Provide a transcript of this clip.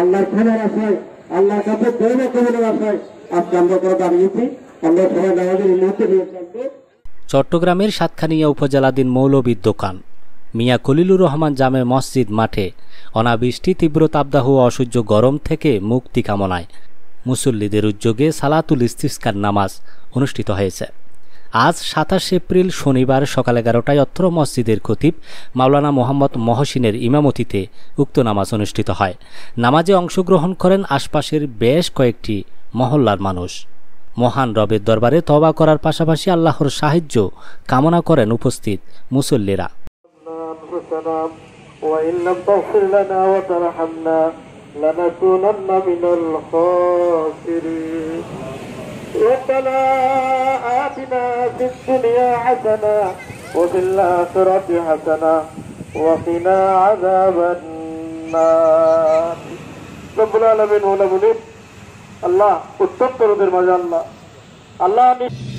আল্লাহর ক্ষমার আশায় আল্লাহর কাছে দৈব কমনের আশায় আজকে আমরা তারা দাঁড়িয়েছি আমরা সবাই নামাজের মুহূর্তে নিয়ে চট্টগ্রামের সাতখানিয়া উপজেলাধীন মৌলবীর দোকান মিয়া কলিলুর রহমান জামে মসজিদ মাঠে অনাবৃষ্টি তীব্র তাপদাহ অসহ্য গরম থেকে মুক্তি কামনায় মুসল্লিদের উদ্যোগে সালাতুল ইস্তিস্কার নামাজ অনুষ্ঠিত হয়েছে আজ সাতাশ এপ্রিল শনিবার সকাল এগারোটায় অত্র মসজিদের খতিব মাওলানা মোহাম্মদ মহসিনের ইমামতিতে উক্ত নামাজ অনুষ্ঠিত হয় নামাজে অংশগ্রহণ করেন আশপাশের বেশ কয়েকটি মহল্লার মানুষ মহান রবের দরবারে তবা করার পাশাপাশি আল্লাহর সাহায্য কামনা করেন উপস্থিত মুসল্লিরা آتنا في الدنيا حسنة وفي الآخرة حسنة وقنا عذاب النار رب العالمين هنا بنيت الله উত্তম করদের মাঝে আল্লাহ আল্লাহ